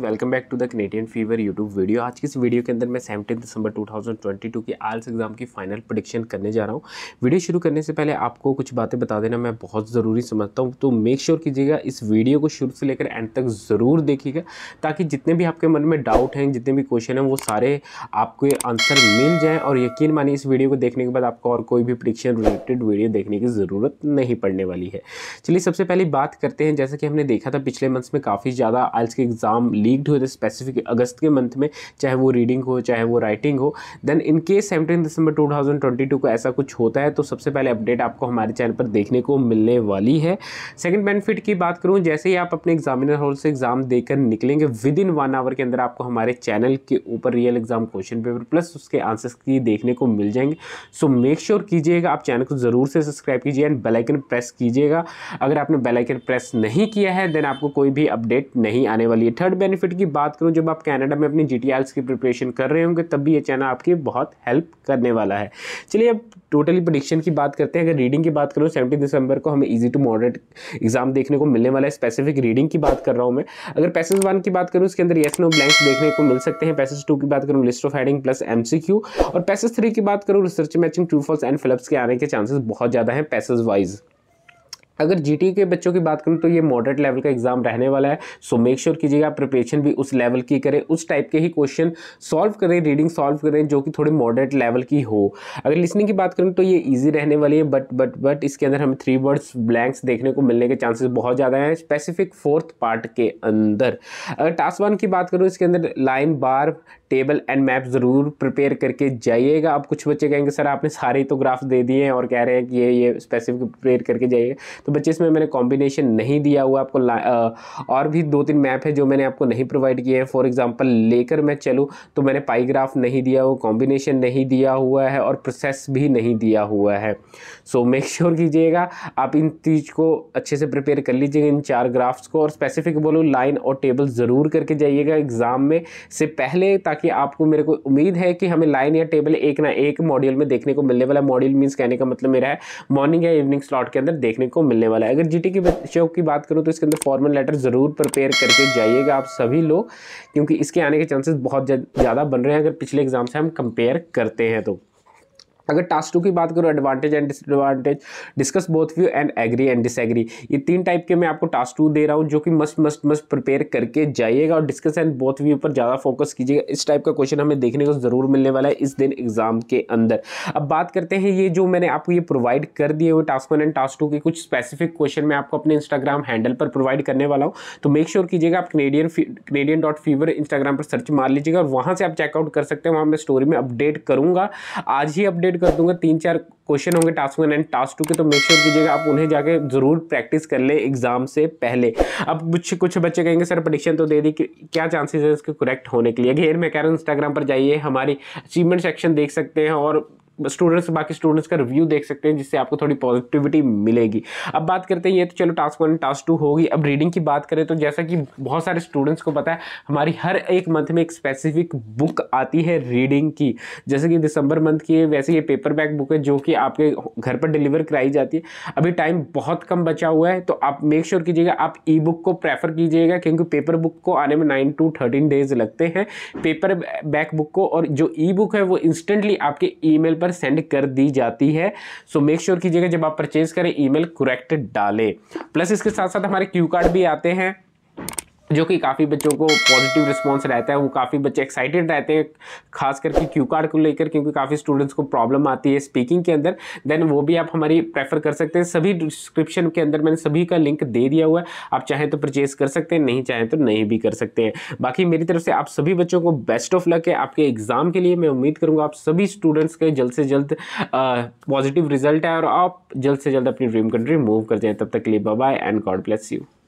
welcome back to the Canadian fever YouTube video आज की इस वीडियो के अंदर मैं सेवनटीन दिसंबर 2022 की आल्स एग्जाम की फाइनल प्रोडिक्शन करने जा रहा हूँ वीडियो शुरू करने से पहले आपको कुछ बातें बता देना मैं बहुत ज़रूरी समझता हूँ तो मेक श्योर कीजिएगा इस वीडियो को शुरू से लेकर एंड तक ज़रूर देखिएगा ताकि जितने भी आपके मन में डाउट हैं जितने भी क्वेश्चन हैं वो सारे आपको आंसर मिल जाएँ और यकीन मानिए इस वीडियो को देखने के बाद आपको और कोई भी प्रोडिक्शन रिलेटेड वीडियो देखने की ज़रूरत नहीं पड़ने वाली है चलिए सबसे पहले बात करते हैं जैसे कि हमने देखा था पिछले मंथ्स में काफ़ी ज़्यादा आल्स के एग्ज़ाम लीक्ड हुए थे स्पेसिफिक अगस्त के मंथ में चाहे वो रीडिंग हो चाहे वो राइटिंग हो then in case seventeen December two को ऐसा कुछ होता है तो सबसे पहले अपडेट आपको हमारे चैनल पर देखने को मिलने वाली है सेकेंड बेनिफिट की बात करूँ जैसे ही आप अपने एग्जामिनर हॉल से एग्जाम देकर निकलेंगे विद इन वन आवर के अंदर आपको हमारे चैनल के ऊपर real exam question paper plus उसके आंसर्स की देखने को मिल जाएंगे सो मेक श्योर कीजिएगा आप चैनल को ज़रूर से सब्सक्राइब कीजिए एंड बेलाइकन प्रेस कीजिएगा अगर आपने बेलाइकन प्रेस नहीं किया है देन आपको कोई भी अपडेट नहीं आने वाली है थर्ड बेनिफिट बेनिफिट की बात करूँ जब आप कैनेडा में अपनी जी की प्रिपरेशन कर रहे होंगे तब भी ये चैनल आपकी बहुत हेल्प करने वाला है चलिए अब टोटली प्रडिक्शन की बात करते हैं अगर रीडिंग की बात करूँ सेवेंटी दिसंबर को हमें ईजी टू मॉडरेट एग्जाम देखने को मिलने वाला है स्पेसिफिक रीडिंग की बात कर रहा हूँ मैं अगर पैसेज वन की बात करूँ उसके अंदर येस नो ब्लैंक्स देखने को मिल सकते हैं पैसेज टू की बात करूँ list of heading plus M और पैसेज थ्री की बात करूँ research matching true false and fill ups के आने के चांसेस बहुत ज़्यादा हैं पैसेज वाइज अगर जी के बच्चों की बात करूँ तो ये मॉडरेट लेवल का एग्जाम रहने वाला है सो मेक श्योर कीजिएगा आप प्रिपरेशन भी उस लेवल की करें उस टाइप के ही क्वेश्चन सॉल्व करें रीडिंग सॉल्व करें जो कि थोड़ी मॉडरेट लेवल की हो अगर लिसनिंग की बात करूँ तो ये ईजी रहने वाली है बट बट बट इसके अंदर हमें थ्री वर्ड्स ब्लैंक्स देखने को मिलने के चांसेस बहुत ज़्यादा हैं स्पेसिफिक फोर्थ पार्ट के अंदर अगर टास्क वन की बात करूँ इसके अंदर line bar table and map ज़रूर प्रिपेयर करके जाइएगा आप कुछ बच्चे कहेंगे सर आपने सारे तो ग्राफ दे दिए हैं और कह रहे हैं कि ये ये स्पेसिफिक प्रिपेयर करके जाइएगा तो बच्चे इसमें मैंने कॉम्बिनेशन नहीं दिया हुआ आपको आ, और भी दो तीन मैप है जो मैंने आपको नहीं प्रोवाइड किए हैं फॉर एग्जाम्पल लेकर मैं चलूँ तो मैंने पाईग्राफ नहीं दिया हुआ कॉम्बिनेशन नहीं दिया हुआ है और प्रोसेस भी नहीं दिया हुआ है सो मेक श्योर कीजिएगा आप इन चीज़ को अच्छे से प्रिपेयर कर लीजिएगा इन चार ग्राफ्स को और स्पेसिफिक बोलूँ लाइन और टेबल ज़रूर करके जाइएगा एग्ज़ाम में से पहले ताकि आपको मेरे को उम्मीद है कि हमें लाइन या टेबल एक ना एक मॉड्यूल में देखने को मिलने वाला मॉड्यूल मीन्स कहने का मतलब मेरा है मॉर्निंग या इवनिंग स्लॉट के अंदर देखने को मिल मिलने वाला है अगर टी की बच्चों की बात करूँ तो इसके अंदर फॉर्मल लेटर ज़रूर प्रिपेयर करके जाइएगा आप सभी लोग क्योंकि इसके आने के चांसेस बहुत ज़्यादा बन रहे हैं अगर पिछले एग्ज़ाम से हम कंपेयर करते हैं तो अगर टास्क टू की बात करूँ advantage and disadvantage discuss both view and agree and disagree ये तीन टाइप के मैं आपको टास्क टू दे रहा हूँ जो कि मस्ट मस्ट मस्ट प्रिपेयर करके जाइएगा और डिस्कस एंड बोथ व्यू पर ज़्यादा फोकस कीजिएगा इस टाइप का क्वेश्चन हमें देखने को ज़रूर मिलने वाला है इस दिन एग्जाम के अंदर अब बात करते हैं ये जो मैंने आपको ये प्रोवाइड कर दिए हुए task one and task two के कुछ स्पेसिफिक क्वेश्चन मैं आपको अपने इंस्टाग्राम हैंडल पर प्रोवाइड करने वाला हूँ तो मेक श्योर कीजिएगा आप Canadian Canadian dot fever Instagram पर सर्च मार लीजिएगा और वहाँ से आप चेकआउट कर सकते हैं वहाँ मैं स्टोरी में अपडेट करूँगा आज ही अपडेट डिवाइड कर दूंगा तीन चार क्वेश्चन होंगे task one and task two के तो मेक श्योर कीजिएगा आप उन्हें जाके जरूर प्रैक्टिस कर ले एग्जाम से पहले अब कुछ कुछ बच्चे कहेंगे सर प्रडिक्शन तो दे दी क्या चांसेस है इसके करेक्ट होने के लिए अगेन मैं कह रहा हूँ इंस्टाग्राम पर जाइए हमारी अचीवमेंट सेक्शन देख सकते हैं और स्टूडेंट्स बाकी स्टूडेंट्स का रिव्यू देख सकते हैं जिससे आपको थोड़ी पॉजिटिविटी मिलेगी अब बात करते हैं ये तो चलो टास्क वन टास्क टू होगी अब रीडिंग की बात करें तो जैसा कि बहुत सारे स्टूडेंट्स को पता है हमारी हर एक मंथ में एक स्पेसिफिक बुक आती है रीडिंग की जैसे कि दिसंबर मंथ की है वैसे ये पेपर बैक बुक है जो कि आपके घर पर डिलीवर कराई जाती है अभी टाइम बहुत कम बचा हुआ है तो आप मेक श्योर कीजिएगा आप ई बुक को प्रेफर कीजिएगा क्योंकि पेपर बुक को आने में नाइन टू थर्टीन डेज लगते हैं पेपर बैक बुक को और जो ई बुक है वो इंस्टेंटली आपके ई पर पर सेंड कर दी जाती है सो मेक श्योर कीजिएगा जब आप परचेज करें ईमेल करेक्ट डालें प्लस इसके साथ साथ हमारे क्यू कार्ड भी आते हैं जो कि काफ़ी बच्चों को पॉजिटिव रिस्पॉन्स रहता है वो काफ़ी बच्चे एक्साइटेड रहते हैं खास करके क्यू कार्ड को लेकर क्योंकि काफ़ी स्टूडेंट्स को प्रॉब्लम आती है स्पीकिंग के अंदर देन वो भी आप हमारी प्रेफर कर सकते हैं सभी डिस्क्रिप्शन के अंदर मैंने सभी का लिंक दे दिया हुआ है आप चाहें तो परचेज़ कर सकते हैं नहीं चाहें तो नहीं भी कर सकते हैं बाकी मेरी तरफ से आप सभी बच्चों को बेस्ट ऑफ लक है आपके एग्ज़ाम के लिए मैं उम्मीद करूँगा आप सभी स्टूडेंट्स के जल्द से जल्द पॉजिटिव रिजल्ट है और आप जल्द से जल्द अपनी ड्रीम कंट्री मूव कर जाएँ तब तक के लिए bye and God bless you